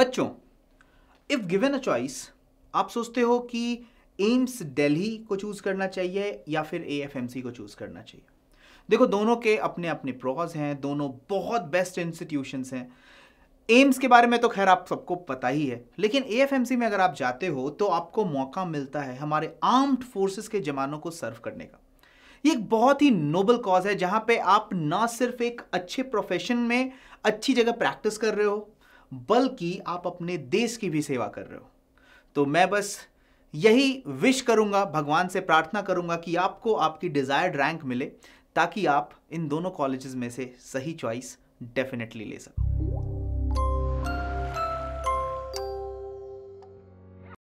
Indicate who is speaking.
Speaker 1: बच्चों if given a choice आप सोचते हो कि एम्स दिल्ली को चूज़ करना चाहिए या फिर सी को चूज़ करना चाहिए देखो दोनों के अपने अपने प्रोज हैं दोनों बहुत बेस्ट इंस्टीट्यूशन हैं एम्स के बारे में तो खैर आप सबको पता ही है लेकिन सी में अगर आप जाते हो तो आपको मौका मिलता है हमारे आर्म्ड फोर्सेस के जवानों को सर्व करने का ये एक बहुत ही नोबल कॉज है जहाँ पे आप ना सिर्फ एक अच्छे प्रोफेशन में अच्छी जगह प्रैक्टिस कर रहे हो बल्कि आप अपने देश की भी सेवा कर रहे हो तो मैं बस यही विश करूंगा भगवान से प्रार्थना करूंगा कि आपको आपकी डिज़ायर्ड रैंक मिले ताकि आप इन दोनों कॉलेजेस में से सही चॉइस डेफिनेटली ले सको